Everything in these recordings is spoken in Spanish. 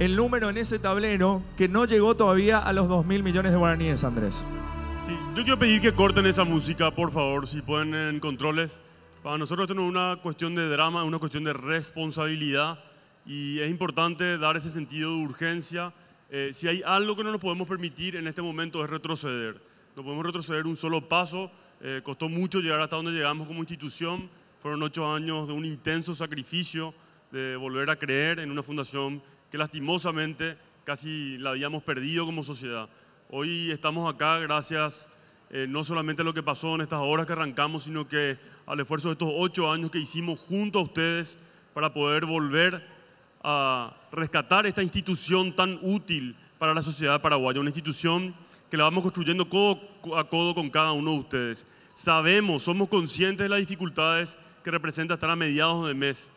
el número en ese tablero que no llegó todavía a los 2 mil millones de guaraníes, Andrés. yo quiero pedir que corten esa música, por favor, si pueden en controles. Para nosotros esto no es una cuestión de drama, es una cuestión de responsabilidad y es importante dar ese sentido de urgencia. Eh, si hay algo que no nos podemos permitir en este momento es retroceder. No podemos retroceder un solo paso. Eh, costó mucho llegar hasta donde llegamos como institución. Fueron ocho años de un intenso sacrificio de volver a creer en una fundación que lastimosamente casi la habíamos perdido como sociedad. Hoy estamos acá gracias eh, no solamente a lo que pasó en estas horas que arrancamos, sino que al esfuerzo de estos ocho años que hicimos junto a ustedes para poder volver a rescatar esta institución tan útil para la sociedad paraguaya, una institución que la vamos construyendo codo a codo con cada uno de ustedes. Sabemos, somos conscientes de las dificultades que representa estar a mediados de mes.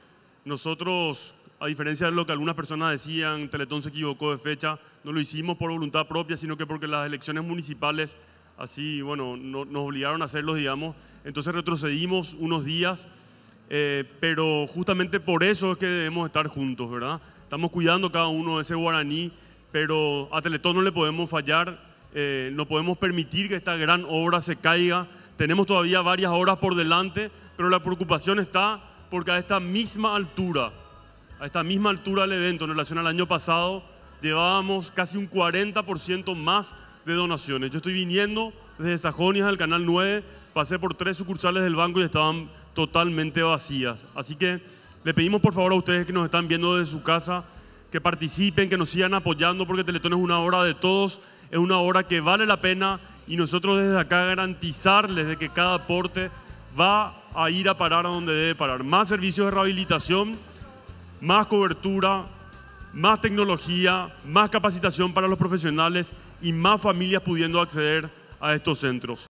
Nosotros a diferencia de lo que algunas personas decían, Teletón se equivocó de fecha, no lo hicimos por voluntad propia, sino que porque las elecciones municipales así, bueno, nos obligaron a hacerlo, digamos. Entonces retrocedimos unos días, eh, pero justamente por eso es que debemos estar juntos, ¿verdad? Estamos cuidando cada uno de ese guaraní, pero a Teletón no le podemos fallar, eh, no podemos permitir que esta gran obra se caiga. Tenemos todavía varias horas por delante, pero la preocupación está porque a esta misma altura a esta misma altura del evento en relación al año pasado, llevábamos casi un 40% más de donaciones. Yo estoy viniendo desde Sajonia al Canal 9, pasé por tres sucursales del banco y estaban totalmente vacías. Así que le pedimos por favor a ustedes que nos están viendo desde su casa, que participen, que nos sigan apoyando, porque Teletón es una hora de todos, es una hora que vale la pena y nosotros desde acá garantizarles de que cada aporte va a ir a parar a donde debe parar. Más servicios de rehabilitación más cobertura, más tecnología, más capacitación para los profesionales y más familias pudiendo acceder a estos centros.